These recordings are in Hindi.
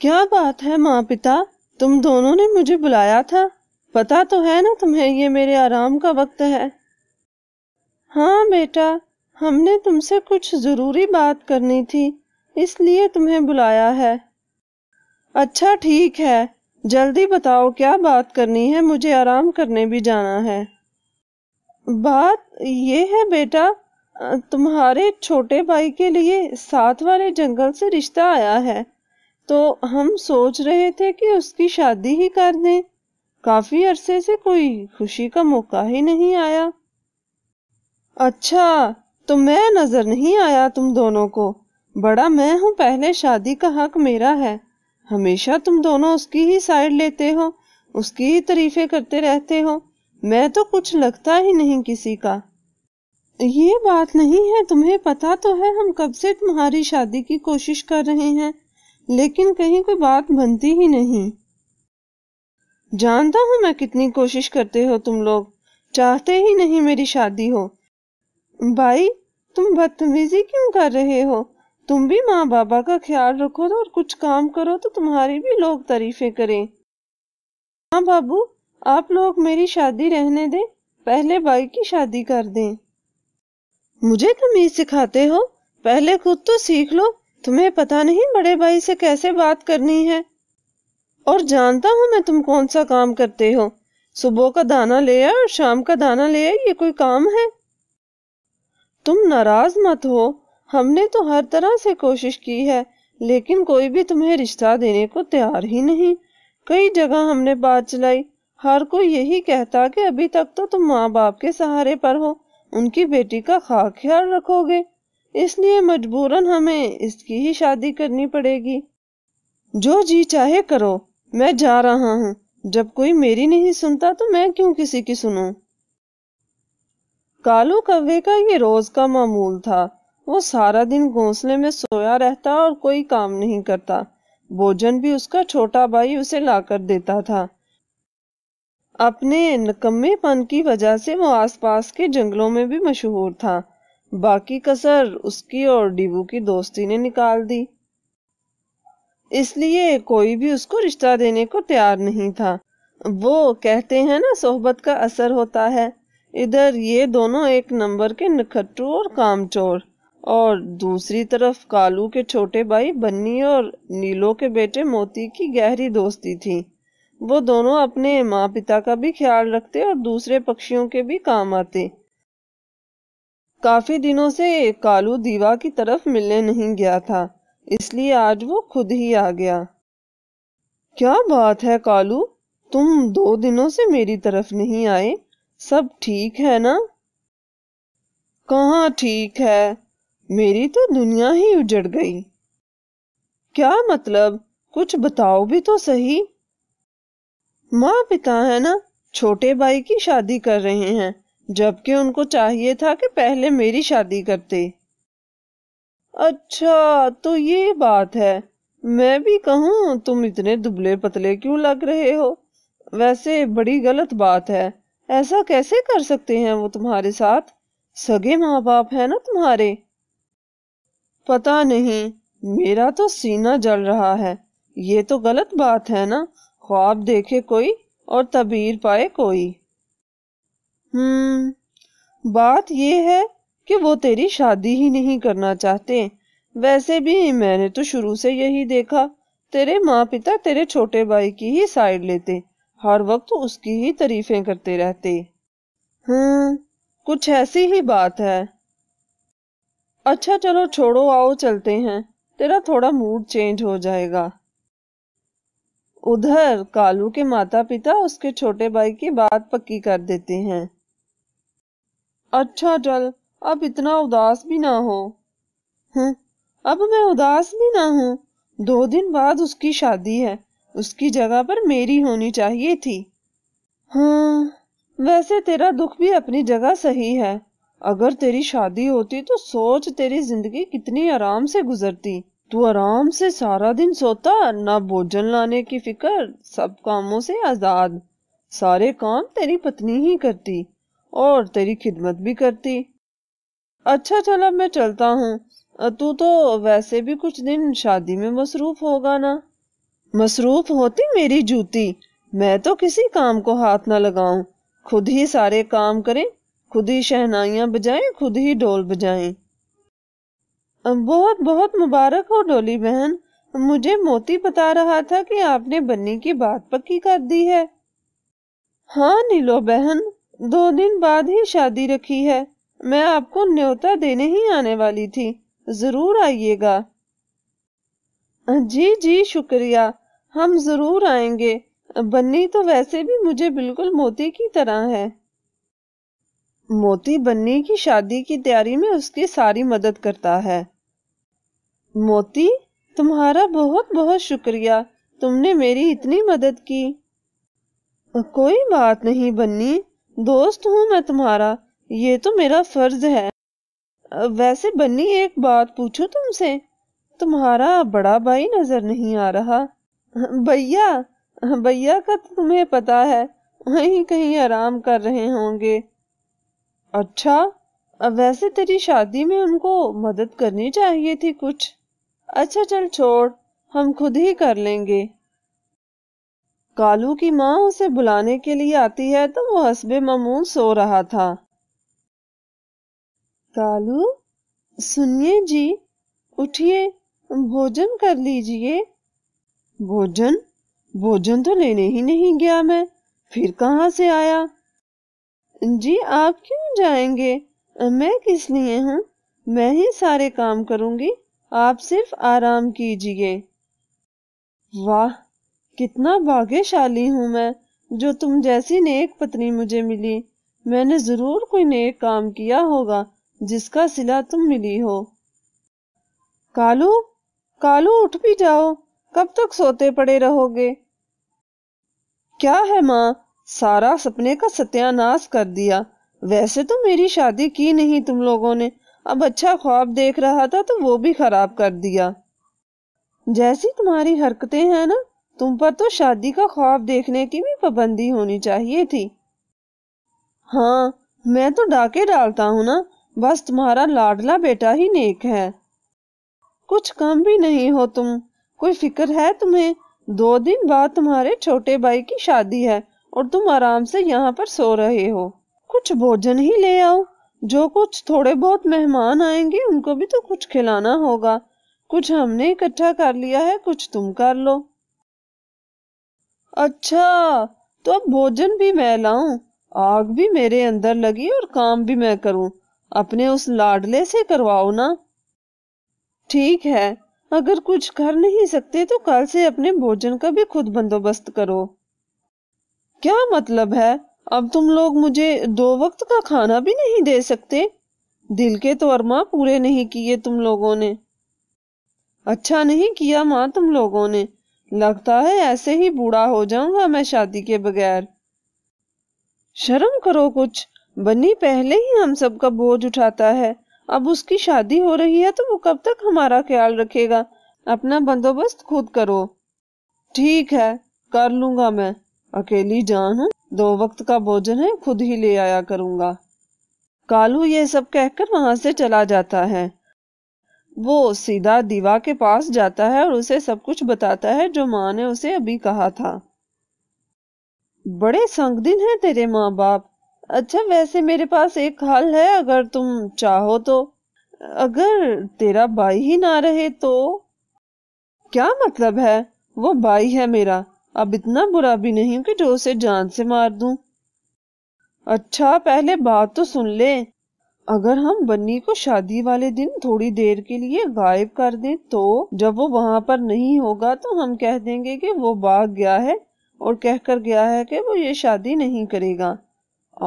क्या बात है माँ पिता तुम दोनों ने मुझे बुलाया था पता तो है ना तुम्हें ये मेरे आराम का वक्त है हाँ बेटा हमने तुमसे कुछ ज़रूरी बात करनी थी इसलिए तुम्हें बुलाया है अच्छा ठीक है जल्दी बताओ क्या बात करनी है मुझे आराम करने भी जाना है बात ये है बेटा तुम्हारे छोटे भाई के लिए साथ वाले जंगल से रिश्ता आया है तो हम सोच रहे थे कि उसकी शादी ही कर दें काफी अरसे से कोई खुशी का मौका ही नहीं आया अच्छा तो मैं नजर नहीं आया तुम दोनों को बड़ा मैं हूँ पहले शादी का हक मेरा है हमेशा तुम दोनों उसकी ही साइड लेते हो उसकी ही तारीफे करते रहते हो मैं तो कुछ लगता ही नहीं किसी का ये बात नहीं है तुम्हें पता तो है हम कब से तुम्हारी शादी की कोशिश कर रहे हैं लेकिन कहीं कोई बात बनती ही नहीं जानता हूँ मैं कितनी कोशिश करते हो तुम लोग चाहते ही नहीं मेरी शादी हो भाई तुम बदतमीजी क्यों कर रहे हो तुम भी माँ बाबा का ख्याल रखो तो और कुछ काम करो तो तुम्हारी भी लोग तारीफे करें हाँ बाबू आप लोग मेरी शादी रहने दें पहले भाई की शादी कर दें मुझे तमीज सिखाते हो पहले खुद तो सीख लो तुम्हें पता नहीं बड़े भाई से कैसे बात करनी है और जानता हूँ मैं तुम कौन सा काम करते हो सुबह का दाना ले आए और शाम का दाना ले आए ये कोई काम है तुम नाराज मत हो हमने तो हर तरह से कोशिश की है लेकिन कोई भी तुम्हें रिश्ता देने को तैयार ही नहीं कई जगह हमने बात चलाई हर कोई यही कहता कि अभी तक तो तुम माँ बाप के सहारे पर हो उनकी बेटी का खा ख्याल रखोगे इसलिए मजबूरन हमें इसकी ही शादी करनी पड़ेगी जो जी चाहे करो मैं जा रहा हूँ जब कोई मेरी नहीं सुनता तो मैं क्यों किसी की सुनूं? कालू कव्वे का ये रोज का मामूल था वो सारा दिन घोंसले में सोया रहता और कोई काम नहीं करता भोजन भी उसका छोटा भाई उसे लाकर देता था अपने नकम्मेपन की वजह से वो आसपास के जंगलों में भी मशहूर था बाकी कसर उसकी और डिबू की दोस्ती ने निकाल दी इसलिए कोई भी उसको रिश्ता देने को तैयार नहीं था वो कहते हैं ना सोहबत का असर होता है इधर ये दोनों एक नंबर के नखट्टू और कामचोर और दूसरी तरफ कालू के छोटे भाई बन्नी और नीलो के बेटे मोती की गहरी दोस्ती थी वो दोनों अपने माँ पिता का भी ख्याल रखते और दूसरे पक्षियों के भी काम आते काफ़ी दिनों से कालू दीवा की तरफ मिलने नहीं गया था इसलिए आज वो खुद ही आ गया क्या बात है कालू तुम दो दिनों से मेरी तरफ नहीं आए सब ठीक है ना कहा ठीक है मेरी तो दुनिया ही उजड़ गई क्या मतलब कुछ बताओ भी तो सही माँ पिता है ना छोटे भाई की शादी कर रहे हैं जबकि उनको चाहिए था कि पहले मेरी शादी करते अच्छा तो ये बात है मैं भी कहूँ तुम इतने दुबले पतले क्यों लग रहे हो वैसे बड़ी गलत बात है ऐसा कैसे कर सकते हैं वो तुम्हारे साथ सगे माँ बाप है ना तुम्हारे पता नहीं मेरा तो सीना जल रहा है ये तो गलत बात है ना ख्वाब देखे कोई और तबीर पाए कोई हम्म, बात यह है कि वो तेरी शादी ही नहीं करना चाहते वैसे भी मैंने तो शुरू से यही देखा तेरे माँ पिता तेरे छोटे भाई की ही साइड लेते हर वक्त उसकी ही तारीफें करते रहते हम्म कुछ ऐसी ही बात है अच्छा चलो छोड़ो आओ चलते हैं तेरा थोड़ा मूड चेंज हो जाएगा उधर कालू के माता पिता उसके छोटे भाई की बात पक्की कर देते हैं अच्छा चल अब इतना उदास भी ना हो हैं हम्म, अब मैं उदास भी ना हूँ दो दिन बाद उसकी शादी है उसकी जगह पर मेरी होनी चाहिए थी हाँ वैसे तेरा दुख भी अपनी जगह सही है अगर तेरी शादी होती तो सोच तेरी जिंदगी कितनी आराम से गुजरती तू आराम से सारा दिन सोता ना भोजन लाने की फिक्र सब कामों से आजाद सारे काम तेरी पत्नी ही करती और तेरी खिदमत भी करती अच्छा चला मैं चलता हूँ तू तो वैसे भी कुछ दिन शादी में मसरूफ होगा ना मसरूफ होती मेरी जूती मैं तो किसी काम को हाथ ना लगाऊं खुद ही सारे काम करें खुद ही शहनाइया बजाएं खुद ही ढोल बजाएं बहुत बहुत मुबारक हो डोली बहन मुझे मोती बता रहा था कि आपने बन्नी की बात पक्की कर दी है हाँ नीलो बहन दो दिन बाद ही शादी रखी है मैं आपको न्योता देने ही आने वाली थी जरूर आइएगा जी जी शुक्रिया हम जरूर आएंगे बन्नी तो वैसे भी मुझे बिल्कुल मोती की तरह है मोती बन्नी की शादी की तैयारी में उसकी सारी मदद करता है मोती तुम्हारा बहुत बहुत शुक्रिया तुमने मेरी इतनी मदद की कोई बात नहीं बन्नी दोस्त हूँ मैं तुम्हारा ये तो मेरा फर्ज है वैसे बन्नी एक बात पूछू तुमसे तुम्हारा बड़ा भाई नजर नहीं आ रहा भैया भैया का तो तुम्हें पता है वहीं कहीं आराम कर रहे होंगे अच्छा वैसे तेरी शादी में उनको मदद करनी चाहिए थी कुछ अच्छा चल छोड़ हम खुद ही कर लेंगे कालू की माँ उसे बुलाने के लिए आती है तो वो हसबे मामून सो रहा था कालू सुनिए जी उठिए भोजन कर लीजिए भोजन भोजन तो लेने ही नहीं गया मैं फिर कहाँ से आया जी आप क्यों जाएंगे मैं किस लिए हूँ मैं ही सारे काम करूंगी आप सिर्फ आराम कीजिए वाह कितना भाग्यशाली हूँ मैं जो तुम जैसी नेक पत्नी मुझे मिली मैंने जरूर कोई नेक काम किया होगा जिसका सिला तुम मिली हो कालू कालू उठ भी जाओ कब तक सोते पड़े रहोगे क्या है माँ सारा सपने का सत्यानाश कर दिया वैसे तो मेरी शादी की नहीं तुम लोगों ने अब अच्छा ख्वाब देख रहा था तो वो भी खराब कर दिया जैसी तुम्हारी हरकतें हैं ना तुम पर तो शादी का ख्वाब देखने की भी पाबंदी होनी चाहिए थी हाँ मैं तो डाके डालता हूँ ना बस तुम्हारा लाडला बेटा ही नेक है कुछ कम भी नहीं हो तुम कोई फिक्र है तुम्हें दो दिन बाद तुम्हारे छोटे भाई की शादी है और तुम आराम से यहाँ पर सो रहे हो कुछ भोजन ही ले आओ जो कुछ थोड़े बहुत मेहमान आएंगे उनको भी तो कुछ खिलाना होगा कुछ हमने इकट्ठा कर लिया है कुछ तुम कर लो अच्छा तो अब भोजन भी मैं लाऊं आग भी मेरे अंदर लगी और काम भी मैं करूं अपने उस लाडले से करवाओ ना ठीक है अगर कुछ कर नहीं सकते तो कल से अपने भोजन का भी खुद बंदोबस्त करो क्या मतलब है अब तुम लोग मुझे दो वक्त का खाना भी नहीं दे सकते दिल के तो अरमा पूरे नहीं किए तुम लोगों ने अच्छा नहीं किया माँ तुम लोगों ने लगता है ऐसे ही बूढ़ा हो जाऊंगा मैं शादी के बगैर शर्म करो कुछ बनी पहले ही हम सब का बोझ उठाता है अब उसकी शादी हो रही है तो वो कब तक हमारा ख्याल रखेगा अपना बंदोबस्त खुद करो ठीक है कर लूंगा मैं अकेली जान हूँ दो वक्त का भोजन है खुद ही ले आया करूंगा कालू ये सब कहकर वहां से चला जाता है वो सीधा दीवा के पास जाता है और उसे सब कुछ बताता है जो माँ ने उसे अभी कहा था बड़े संगदिन हैं तेरे माँ बाप अच्छा वैसे मेरे पास एक हल है अगर तुम चाहो तो अगर तेरा भाई ही ना रहे तो क्या मतलब है वो भाई है मेरा अब इतना बुरा भी नहीं कि जो उसे जान से मार दूं। अच्छा पहले बात तो सुन ले अगर हम बन्नी को शादी वाले दिन थोड़ी देर के लिए गायब कर दें तो जब वो वहाँ पर नहीं होगा तो हम कह देंगे कि वो भाग गया है और कहकर गया है कि वो ये शादी नहीं करेगा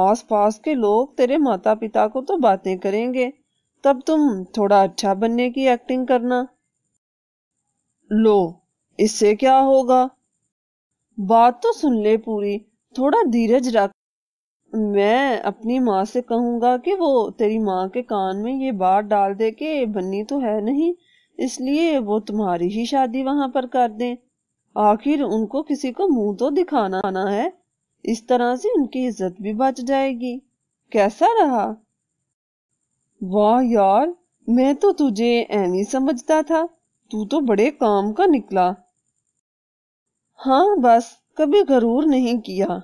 आस पास के लोग तेरे माता पिता को तो बातें करेंगे तब तुम थोड़ा अच्छा बनने की एक्टिंग करना लो इससे क्या होगा बात तो सुन ले पूरी थोड़ा धीरज रख मैं अपनी माँ से कहूंगा कि वो तेरी माँ के कान में ये बात डाल दे कि बन्नी तो है नहीं इसलिए वो तुम्हारी ही शादी वहाँ पर कर दे आखिर उनको किसी को मुंह तो दिखाना आना है इस तरह से उनकी इज्जत भी बच जाएगी कैसा रहा वाह यार मैं तो तुझे ऐनी समझता था तू तो बड़े काम का निकला हाँ बस कभी गरूर नहीं किया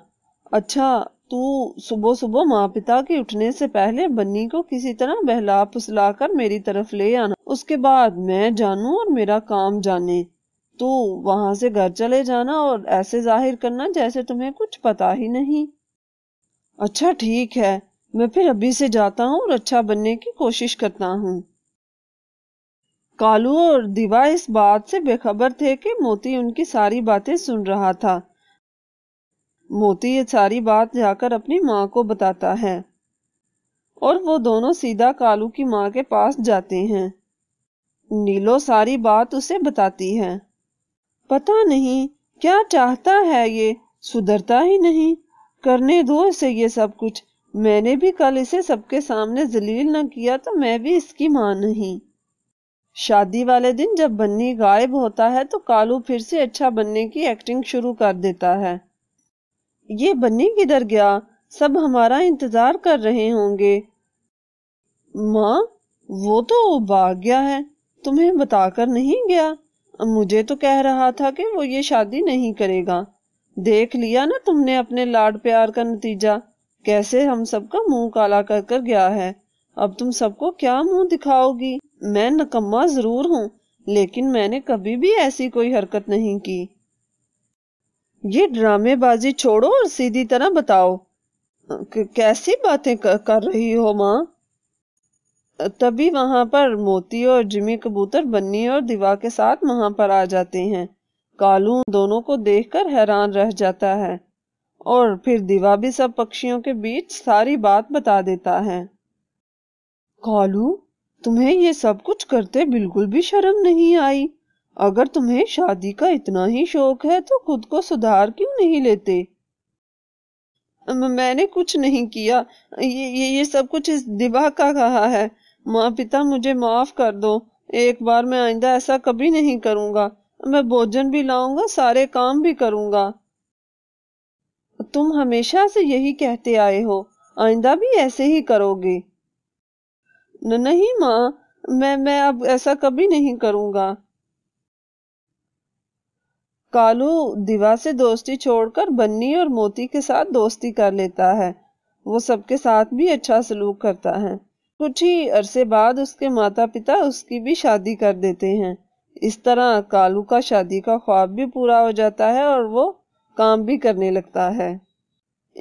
अच्छा तू सुबह सुबह माँ पिता के उठने से पहले बन्नी को किसी तरह बहला फुसला कर मेरी तरफ ले आना उसके बाद मैं जानू और मेरा काम जाने तू वहाँ से घर चले जाना और ऐसे जाहिर करना जैसे तुम्हें कुछ पता ही नहीं अच्छा ठीक है मैं फिर अभी से जाता हूँ और अच्छा बनने की कोशिश करता हूँ कालू और दिवा इस बात से बेखबर थे कि मोती उनकी सारी बातें सुन रहा था मोती ये सारी बात जाकर अपनी माँ को बताता है और वो दोनों सीधा कालू की माँ के पास जाते हैं नीलो सारी बात उसे बताती है पता नहीं क्या चाहता है ये सुधरता ही नहीं करने दो इसे ये सब कुछ मैंने भी कल इसे सबके सामने जलील न किया तो मैं भी इसकी माँ नहीं शादी वाले दिन जब बन्नी गायब होता है तो कालू फिर से अच्छा बनने की एक्टिंग शुरू कर देता है ये बन्नी किधर गया सब हमारा इंतजार कर रहे होंगे माँ वो तो भाग गया है तुम्हें बताकर नहीं गया मुझे तो कह रहा था कि वो ये शादी नहीं करेगा देख लिया ना तुमने अपने लाड प्यार का नतीजा कैसे हम सबका मुंह काला कर कर गया है अब तुम सबको क्या मुंह दिखाओगी मैं नकम्मा जरूर हूँ लेकिन मैंने कभी भी ऐसी कोई हरकत नहीं की ये ड्रामेबाजी छोड़ो और सीधी तरह बताओ हाँ, कैसी बातें कर, रही हो माँ तभी वहां पर मोती और जिमी कबूतर बन्नी और दिवा के साथ वहां पर आ जाते हैं कालू दोनों को देखकर हैरान रह जाता है और फिर दिवा भी सब पक्षियों के बीच सारी बात बता देता है कालू तुम्हें ये सब कुछ करते बिल्कुल भी शर्म नहीं आई अगर तुम्हें शादी का इतना ही शौक है तो खुद को सुधार क्यों नहीं लेते मैंने कुछ नहीं किया ये ये ये सब कुछ इस दिबा का कहा है माँ पिता मुझे माफ कर दो एक बार मैं आईंदा ऐसा कभी नहीं करूँगा मैं भोजन भी लाऊंगा सारे काम भी करूँगा तुम हमेशा से यही कहते आए हो आईंदा भी ऐसे ही करोगे नहीं माँ मैं मैं अब ऐसा कभी नहीं करूँगा कालू दिवा से दोस्ती छोड़कर बन्नी और मोती के साथ दोस्ती कर लेता है वो सबके साथ भी अच्छा सलूक करता है कुछ ही अरसे बाद उसके माता पिता उसकी भी शादी कर देते हैं इस तरह कालू का शादी का ख्वाब भी पूरा हो जाता है और वो काम भी करने लगता है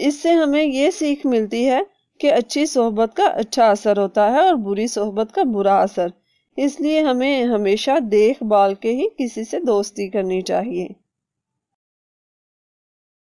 इससे हमें ये सीख मिलती है कि अच्छी सोहबत का अच्छा असर होता है और बुरी सोहबत का बुरा असर इसलिए हमें हमेशा देखभाल के ही किसी से दोस्ती करनी चाहिए